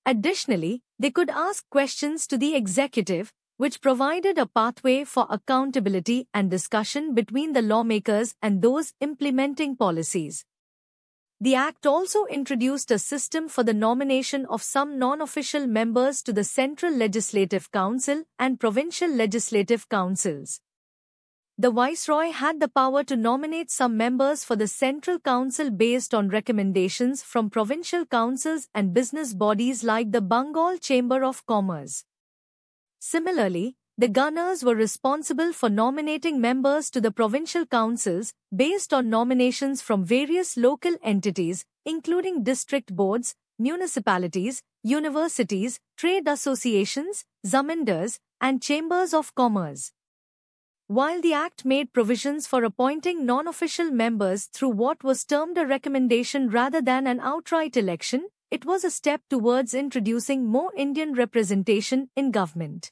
Additionally, they could ask questions to the executive, which provided a pathway for accountability and discussion between the lawmakers and those implementing policies. The Act also introduced a system for the nomination of some non-official members to the Central Legislative Council and Provincial Legislative Councils. The Viceroy had the power to nominate some members for the Central Council based on recommendations from provincial councils and business bodies like the Bengal Chamber of Commerce. Similarly, the Gunners were responsible for nominating members to the provincial councils based on nominations from various local entities, including district boards, municipalities, universities, trade associations, zamindars, and chambers of commerce. While the Act made provisions for appointing non-official members through what was termed a recommendation rather than an outright election, it was a step towards introducing more Indian representation in government.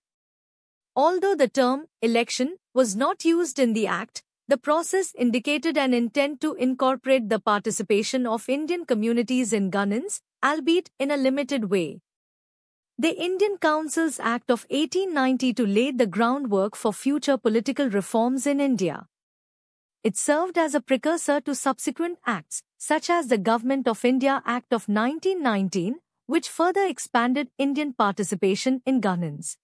Although the term election was not used in the Act, the process indicated an intent to incorporate the participation of Indian communities in governance, albeit in a limited way. The Indian Councils Act of 1890 to lay the groundwork for future political reforms in India. It served as a precursor to subsequent acts, such as the Government of India Act of 1919, which further expanded Indian participation in governance.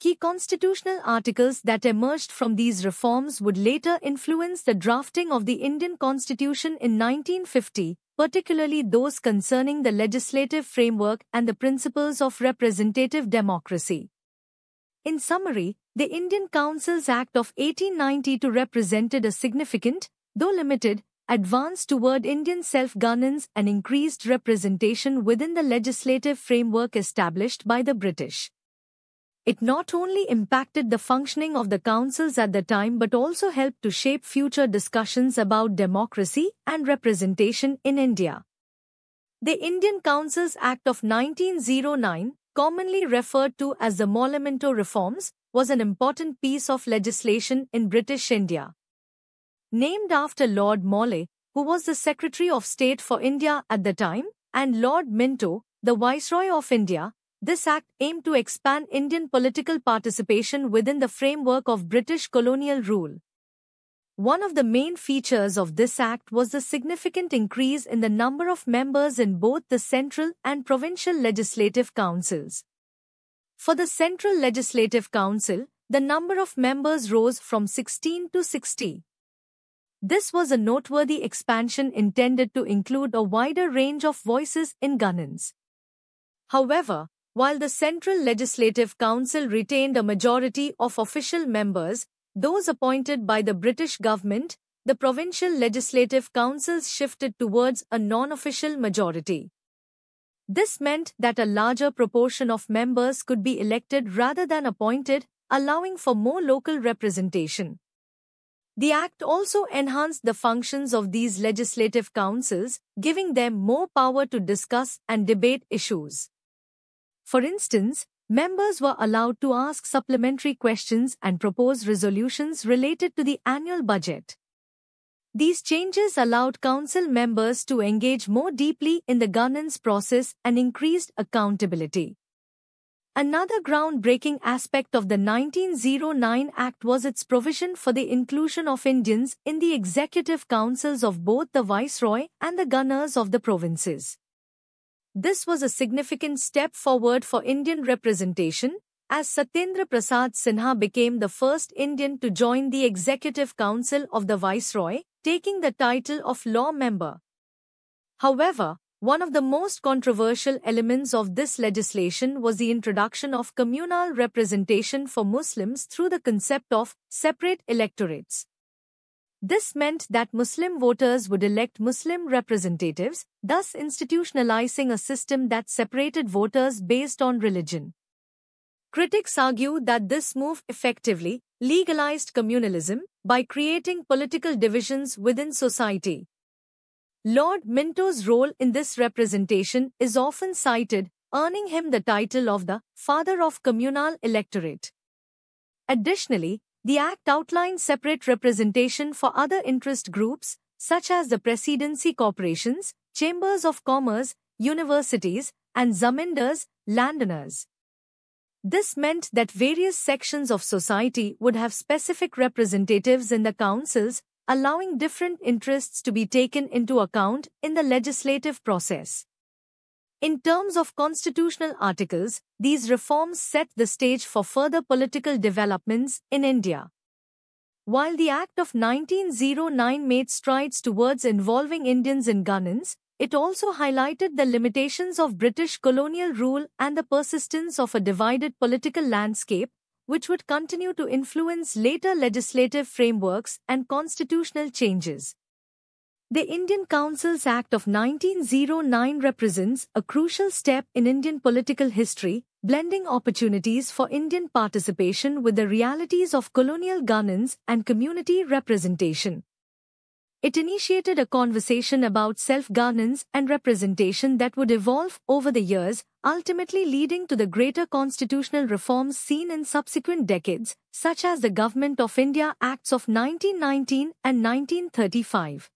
Key constitutional articles that emerged from these reforms would later influence the drafting of the Indian Constitution in 1950, particularly those concerning the legislative framework and the principles of representative democracy. In summary, the Indian Councils Act of 1892 represented a significant, though limited, advance toward Indian self-governance and increased representation within the legislative framework established by the British. It not only impacted the functioning of the councils at the time but also helped to shape future discussions about democracy and representation in India. The Indian Councils Act of 1909, commonly referred to as the Monumento Reforms, was an important piece of legislation in British India. Named after Lord Morley, who was the Secretary of State for India at the time, and Lord Minto, the Viceroy of India, this act aimed to expand Indian political participation within the framework of British colonial rule. One of the main features of this act was the significant increase in the number of members in both the central and provincial legislative councils. For the Central Legislative Council, the number of members rose from 16 to 60. This was a noteworthy expansion intended to include a wider range of voices in governance. However, while the Central Legislative Council retained a majority of official members, those appointed by the British government, the provincial legislative councils shifted towards a non-official majority. This meant that a larger proportion of members could be elected rather than appointed, allowing for more local representation. The Act also enhanced the functions of these legislative councils, giving them more power to discuss and debate issues. For instance, members were allowed to ask supplementary questions and propose resolutions related to the annual budget. These changes allowed council members to engage more deeply in the governance process and increased accountability. Another groundbreaking aspect of the 1909 Act was its provision for the inclusion of Indians in the executive councils of both the Viceroy and the governors of the provinces. This was a significant step forward for Indian representation, as Satyendra Prasad Sinha became the first Indian to join the Executive Council of the Viceroy, taking the title of law member. However, one of the most controversial elements of this legislation was the introduction of communal representation for Muslims through the concept of separate electorates. This meant that Muslim voters would elect Muslim representatives, thus institutionalizing a system that separated voters based on religion. Critics argue that this move effectively legalized communalism by creating political divisions within society. Lord Minto's role in this representation is often cited, earning him the title of the Father of Communal Electorate. Additionally, the Act outlines separate representation for other interest groups, such as the presidency corporations, chambers of commerce, universities, and zamindars, landowners. This meant that various sections of society would have specific representatives in the councils, allowing different interests to be taken into account in the legislative process. In terms of constitutional articles, these reforms set the stage for further political developments in India. While the Act of 1909 made strides towards involving Indians in governance, it also highlighted the limitations of British colonial rule and the persistence of a divided political landscape, which would continue to influence later legislative frameworks and constitutional changes. The Indian Councils Act of 1909 represents a crucial step in Indian political history, blending opportunities for Indian participation with the realities of colonial governance and community representation. It initiated a conversation about self-governance and representation that would evolve over the years, ultimately leading to the greater constitutional reforms seen in subsequent decades, such as the Government of India Acts of 1919 and 1935.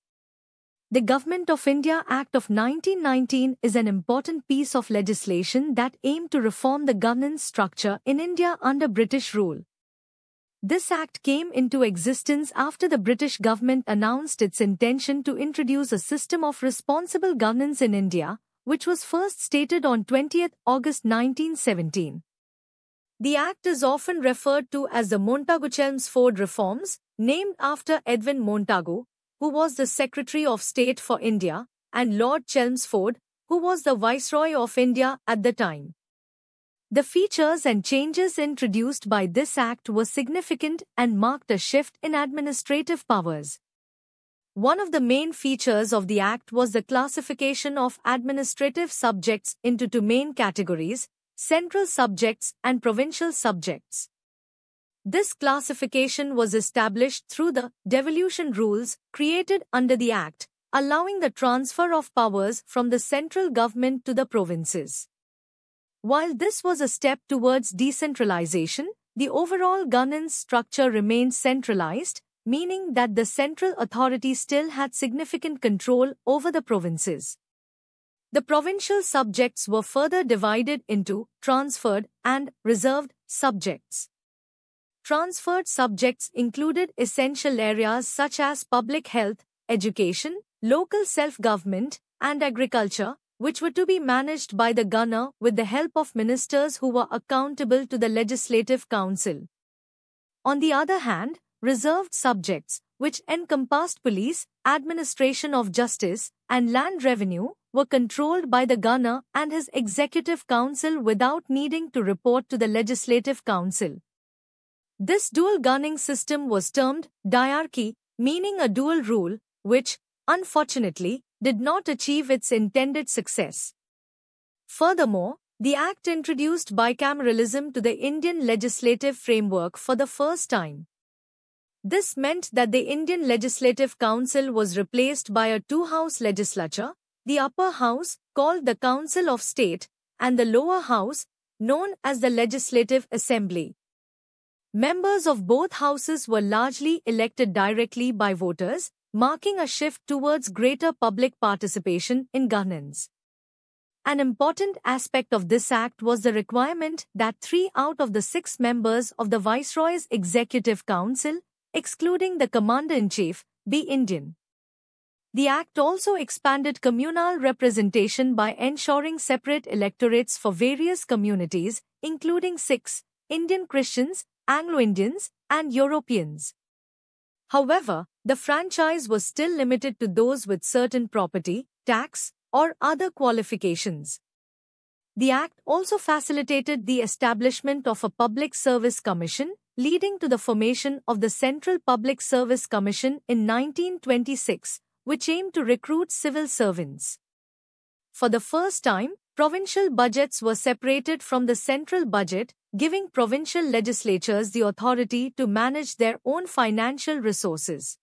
The Government of India Act of 1919 is an important piece of legislation that aimed to reform the governance structure in India under British rule. This act came into existence after the British government announced its intention to introduce a system of responsible governance in India, which was first stated on 20th August 1917. The act is often referred to as the montagu chelmsford reforms, named after Edwin Montagu, who was the Secretary of State for India, and Lord Chelmsford, who was the Viceroy of India at the time. The features and changes introduced by this act were significant and marked a shift in administrative powers. One of the main features of the act was the classification of administrative subjects into two main categories central subjects and provincial subjects. This classification was established through the devolution rules created under the Act, allowing the transfer of powers from the central government to the provinces. While this was a step towards decentralization, the overall governance structure remained centralized, meaning that the central authority still had significant control over the provinces. The provincial subjects were further divided into transferred and reserved subjects. Transferred subjects included essential areas such as public health, education, local self-government, and agriculture, which were to be managed by the governor with the help of ministers who were accountable to the Legislative Council. On the other hand, reserved subjects, which encompassed police, administration of justice, and land revenue, were controlled by the governor and his executive council without needing to report to the legislative council. This dual gunning system was termed diarchy, meaning a dual rule, which, unfortunately, did not achieve its intended success. Furthermore, the act introduced bicameralism to the Indian legislative framework for the first time. This meant that the Indian Legislative Council was replaced by a two-house legislature, the upper house, called the Council of State, and the lower house, known as the Legislative Assembly. Members of both houses were largely elected directly by voters, marking a shift towards greater public participation in governance. An important aspect of this act was the requirement that three out of the six members of the Viceroy's Executive Council, excluding the Commander-in-Chief, be Indian. The Act also expanded communal representation by ensuring separate electorates for various communities, including six, Indian Christians, Anglo Indians, and Europeans. However, the franchise was still limited to those with certain property, tax, or other qualifications. The Act also facilitated the establishment of a Public Service Commission, leading to the formation of the Central Public Service Commission in 1926, which aimed to recruit civil servants. For the first time, Provincial budgets were separated from the central budget, giving provincial legislatures the authority to manage their own financial resources.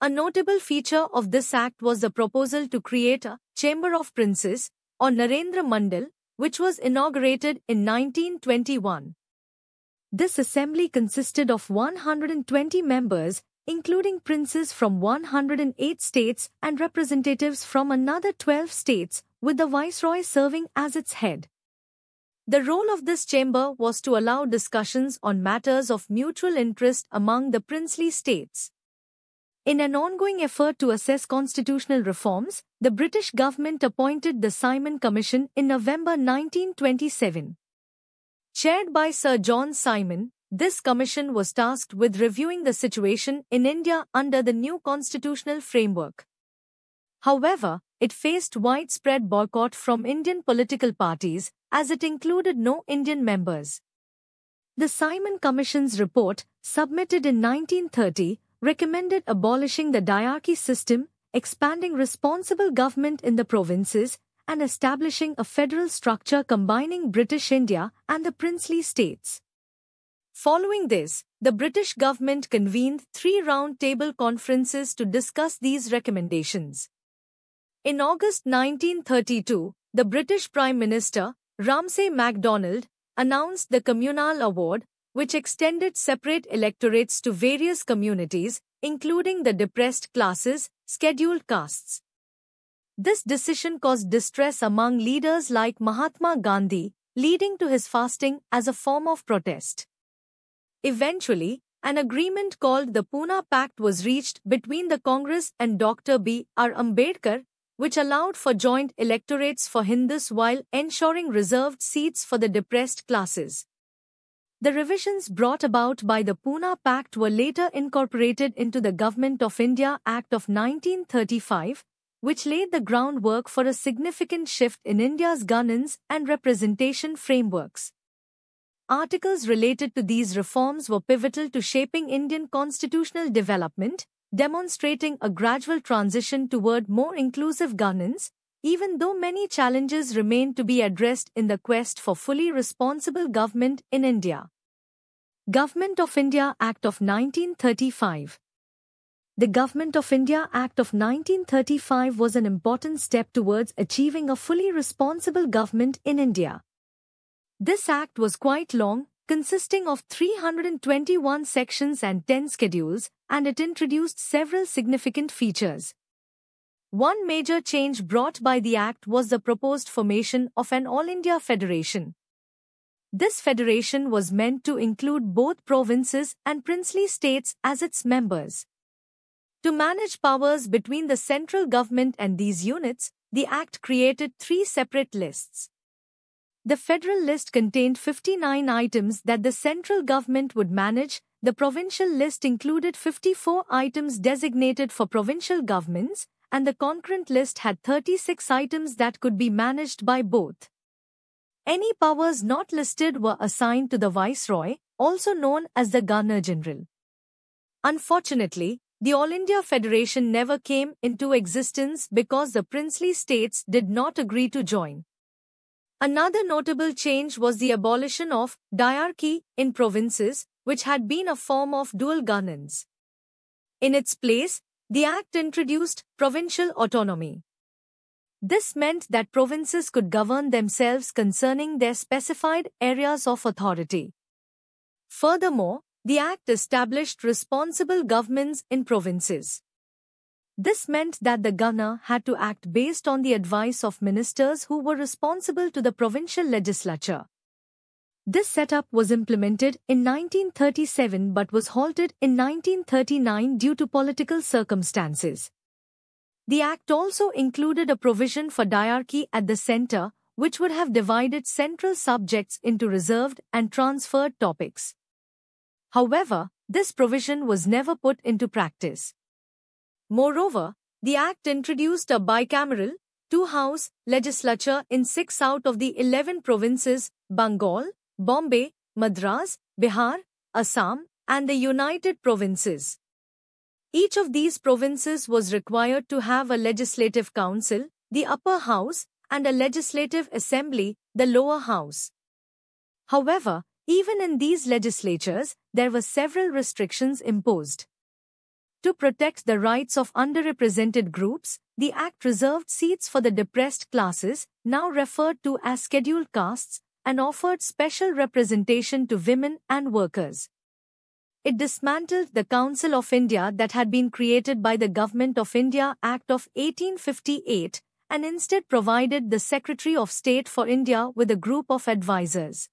A notable feature of this act was the proposal to create a Chamber of Princes, or Narendra Mandal, which was inaugurated in 1921. This assembly consisted of 120 members, including princes from 108 states and representatives from another 12 states, with the Viceroy serving as its head. The role of this chamber was to allow discussions on matters of mutual interest among the princely states. In an ongoing effort to assess constitutional reforms, the British government appointed the Simon Commission in November 1927. Chaired by Sir John Simon, this commission was tasked with reviewing the situation in India under the new constitutional framework. However, it faced widespread boycott from Indian political parties as it included no Indian members. The Simon Commission's report, submitted in 1930, recommended abolishing the diarchy system, expanding responsible government in the provinces, and establishing a federal structure combining British India and the princely states. Following this, the British government convened three round table conferences to discuss these recommendations. In August 1932, the British Prime Minister, Ramsay MacDonald, announced the Communal Award, which extended separate electorates to various communities, including the depressed classes, scheduled castes. This decision caused distress among leaders like Mahatma Gandhi, leading to his fasting as a form of protest. Eventually, an agreement called the Pune Pact was reached between the Congress and Dr. B. R. Ambedkar which allowed for joint electorates for Hindus while ensuring reserved seats for the depressed classes. The revisions brought about by the Pune Pact were later incorporated into the Government of India Act of 1935, which laid the groundwork for a significant shift in India's governance and representation frameworks. Articles related to these reforms were pivotal to shaping Indian constitutional development, demonstrating a gradual transition toward more inclusive governance, even though many challenges remain to be addressed in the quest for fully responsible government in India. Government of India Act of 1935 The Government of India Act of 1935 was an important step towards achieving a fully responsible government in India. This act was quite long consisting of 321 sections and 10 schedules, and it introduced several significant features. One major change brought by the Act was the proposed formation of an All India Federation. This federation was meant to include both provinces and princely states as its members. To manage powers between the central government and these units, the Act created three separate lists. The federal list contained 59 items that the central government would manage, the provincial list included 54 items designated for provincial governments, and the concurrent list had 36 items that could be managed by both. Any powers not listed were assigned to the Viceroy, also known as the Governor General. Unfortunately, the All India Federation never came into existence because the princely states did not agree to join. Another notable change was the abolition of diarchy in provinces, which had been a form of dual governance. In its place, the act introduced provincial autonomy. This meant that provinces could govern themselves concerning their specified areas of authority. Furthermore, the act established responsible governments in provinces. This meant that the governor had to act based on the advice of ministers who were responsible to the provincial legislature. This setup was implemented in 1937 but was halted in 1939 due to political circumstances. The act also included a provision for diarchy at the center, which would have divided central subjects into reserved and transferred topics. However, this provision was never put into practice. Moreover, the Act introduced a bicameral, two-house legislature in six out of the 11 provinces, Bengal, Bombay, Madras, Bihar, Assam, and the United Provinces. Each of these provinces was required to have a legislative council, the upper house, and a legislative assembly, the lower house. However, even in these legislatures, there were several restrictions imposed. To protect the rights of underrepresented groups, the Act reserved seats for the depressed classes, now referred to as scheduled castes, and offered special representation to women and workers. It dismantled the Council of India that had been created by the Government of India Act of 1858 and instead provided the Secretary of State for India with a group of advisers.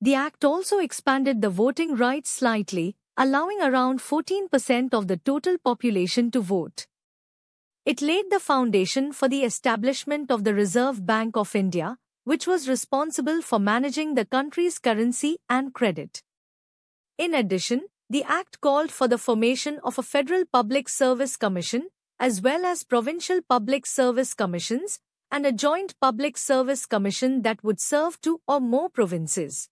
The Act also expanded the voting rights slightly, allowing around 14% of the total population to vote. It laid the foundation for the establishment of the Reserve Bank of India, which was responsible for managing the country's currency and credit. In addition, the Act called for the formation of a Federal Public Service Commission, as well as provincial public service commissions, and a joint public service commission that would serve two or more provinces.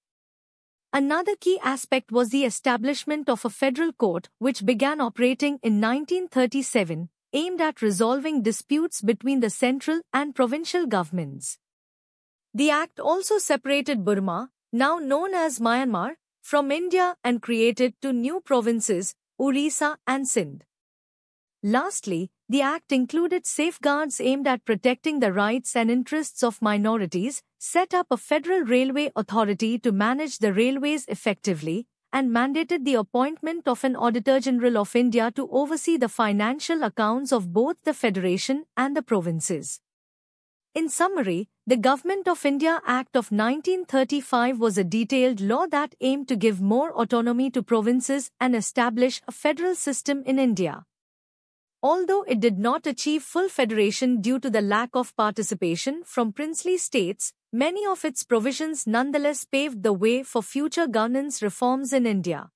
Another key aspect was the establishment of a federal court which began operating in 1937, aimed at resolving disputes between the central and provincial governments. The act also separated Burma, now known as Myanmar, from India and created two new provinces, Orissa and Sindh. Lastly, the Act included safeguards aimed at protecting the rights and interests of minorities, set up a Federal Railway Authority to manage the railways effectively, and mandated the appointment of an Auditor General of India to oversee the financial accounts of both the Federation and the provinces. In summary, the Government of India Act of 1935 was a detailed law that aimed to give more autonomy to provinces and establish a federal system in India. Although it did not achieve full federation due to the lack of participation from princely states, many of its provisions nonetheless paved the way for future governance reforms in India.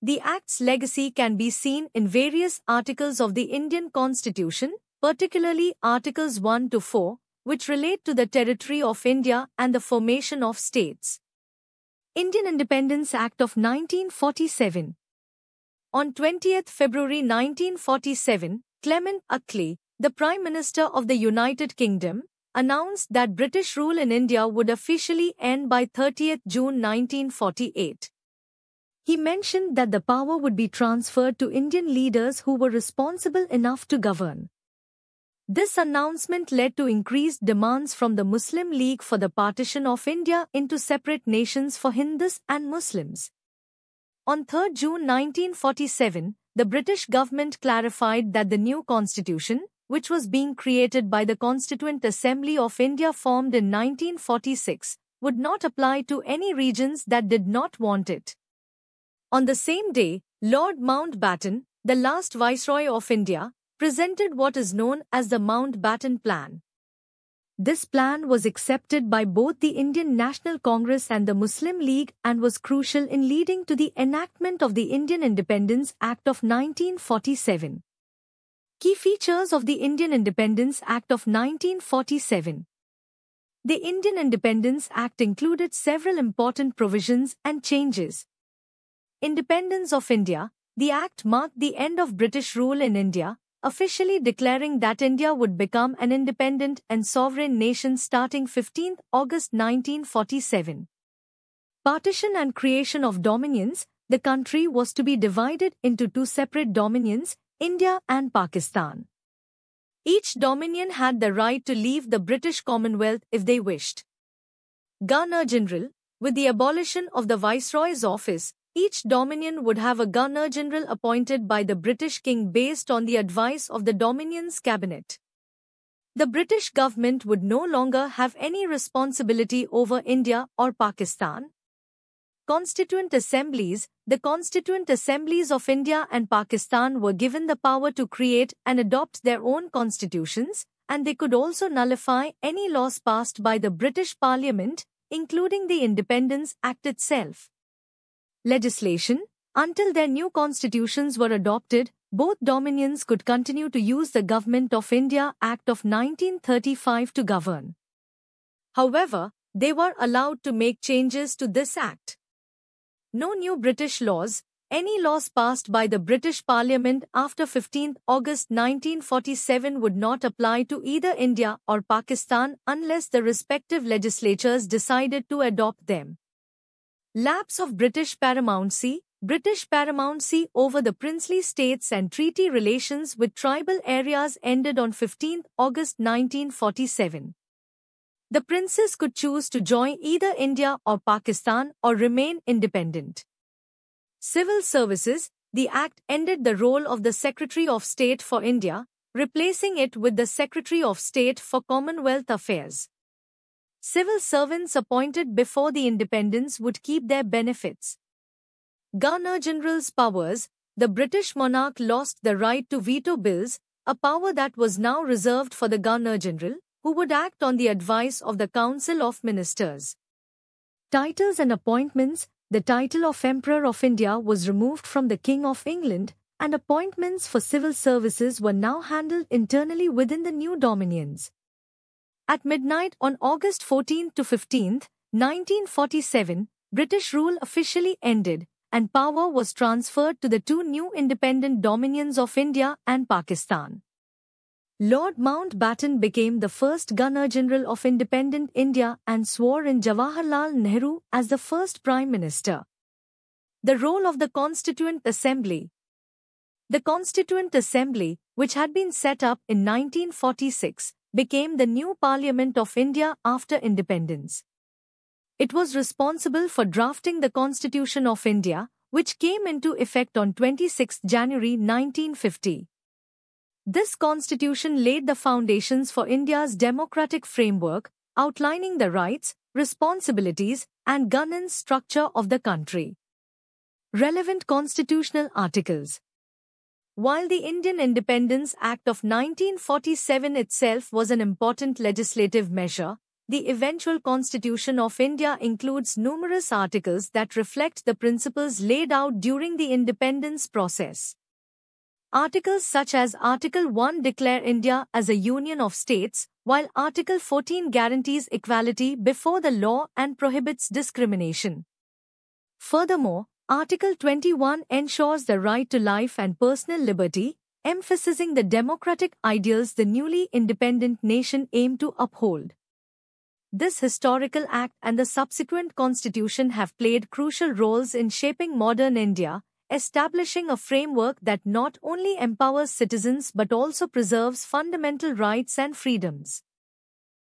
The Act's legacy can be seen in various articles of the Indian Constitution, particularly Articles 1 to 4, which relate to the territory of India and the formation of states. Indian Independence Act of 1947 on 20 February 1947, Clement Attlee, the Prime Minister of the United Kingdom, announced that British rule in India would officially end by 30 June 1948. He mentioned that the power would be transferred to Indian leaders who were responsible enough to govern. This announcement led to increased demands from the Muslim League for the partition of India into separate nations for Hindus and Muslims. On 3 June 1947, the British government clarified that the new constitution, which was being created by the Constituent Assembly of India formed in 1946, would not apply to any regions that did not want it. On the same day, Lord Mountbatten, the last Viceroy of India, presented what is known as the Mountbatten Plan. This plan was accepted by both the Indian National Congress and the Muslim League and was crucial in leading to the enactment of the Indian Independence Act of 1947. Key features of the Indian Independence Act of 1947 The Indian Independence Act included several important provisions and changes. Independence of India The act marked the end of British rule in India, officially declaring that India would become an independent and sovereign nation starting 15 August 1947. Partition and creation of dominions, the country was to be divided into two separate dominions, India and Pakistan. Each dominion had the right to leave the British Commonwealth if they wished. Governor General, with the abolition of the Viceroy's office, each dominion would have a governor general appointed by the British king based on the advice of the dominion's cabinet. The British government would no longer have any responsibility over India or Pakistan. Constituent assemblies, the constituent assemblies of India and Pakistan were given the power to create and adopt their own constitutions, and they could also nullify any laws passed by the British Parliament, including the Independence Act itself legislation, until their new constitutions were adopted, both dominions could continue to use the Government of India Act of 1935 to govern. However, they were allowed to make changes to this act. No new British laws, any laws passed by the British Parliament after 15 August 1947 would not apply to either India or Pakistan unless the respective legislatures decided to adopt them. Lapse of British paramountcy British paramountcy over the princely states and treaty relations with tribal areas ended on 15 August 1947. The princes could choose to join either India or Pakistan or remain independent. Civil services, the act ended the role of the Secretary of State for India, replacing it with the Secretary of State for Commonwealth Affairs. Civil servants appointed before the independence would keep their benefits. Governor General's powers, the British monarch lost the right to veto bills, a power that was now reserved for the Governor General, who would act on the advice of the Council of Ministers. Titles and appointments The title of Emperor of India was removed from the King of England, and appointments for civil services were now handled internally within the new dominions. At midnight on August 14 to 15, 1947, British rule officially ended, and power was transferred to the two new independent dominions of India and Pakistan. Lord Mountbatten became the first Gunner General of independent India and swore in Jawaharlal Nehru as the first Prime Minister. The role of the Constituent Assembly The Constituent Assembly, which had been set up in 1946, became the new Parliament of India after independence. It was responsible for drafting the Constitution of India, which came into effect on 26 January 1950. This constitution laid the foundations for India's democratic framework, outlining the rights, responsibilities, and governance structure of the country. Relevant constitutional articles while the Indian Independence Act of 1947 itself was an important legislative measure, the eventual Constitution of India includes numerous articles that reflect the principles laid out during the independence process. Articles such as Article 1 declare India as a union of states, while Article 14 guarantees equality before the law and prohibits discrimination. Furthermore, Article 21 ensures the right to life and personal liberty, emphasizing the democratic ideals the newly independent nation aimed to uphold. This historical act and the subsequent constitution have played crucial roles in shaping modern India, establishing a framework that not only empowers citizens but also preserves fundamental rights and freedoms.